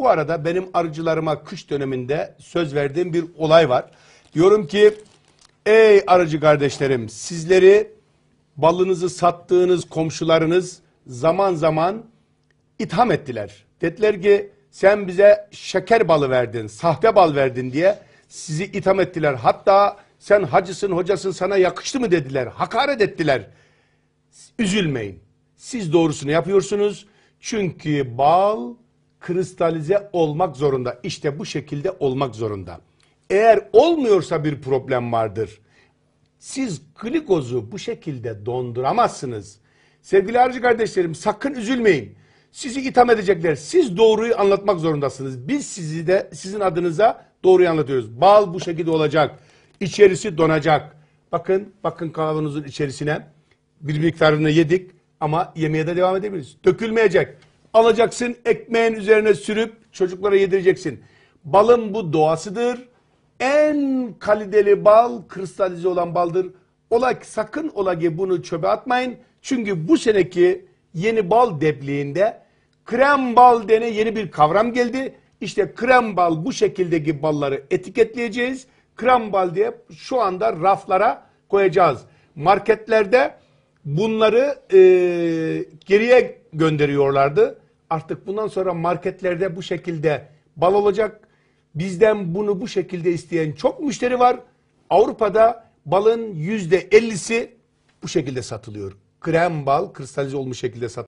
Bu arada benim arıcılarıma kış döneminde söz verdiğim bir olay var. Diyorum ki ey arıcı kardeşlerim sizleri balınızı sattığınız komşularınız zaman zaman itham ettiler. Dediler ki sen bize şeker balı verdin, sahte bal verdin diye sizi itham ettiler. Hatta sen hacısın, hocasın sana yakıştı mı dediler, hakaret ettiler. Üzülmeyin. Siz doğrusunu yapıyorsunuz. Çünkü bal kristalize olmak zorunda. İşte bu şekilde olmak zorunda. Eğer olmuyorsa bir problem vardır. Siz glikozu bu şekilde donduramazsınız. Sevgili aracı kardeşlerim sakın üzülmeyin. Sizi itham edecekler. Siz doğruyu anlatmak zorundasınız. Biz sizi de sizin adınıza doğruyu anlatıyoruz. Bal bu şekilde olacak. İçerisi donacak. Bakın, bakın kavanozun içerisine bir miktarını yedik ama yemeye de devam edebiliriz. Dökülmeyecek. Alacaksın ekmeğin üzerine sürüp çocuklara yedireceksin. Balın bu doğasıdır. En kaliteli bal kristalize olan baldır. Ola ki sakın ola ki bunu çöpe atmayın. Çünkü bu seneki yeni bal depliğinde krem bal dene yeni bir kavram geldi. İşte krem bal bu şekildeki balları etiketleyeceğiz. Krem bal diye şu anda raflara koyacağız. Marketlerde bunları e, geriye gönderiyorlardı. Artık bundan sonra marketlerde bu şekilde bal olacak. Bizden bunu bu şekilde isteyen çok müşteri var. Avrupa'da balın yüzde ellisi bu şekilde satılıyor. Krem bal kristalize olmuş şekilde satılıyor.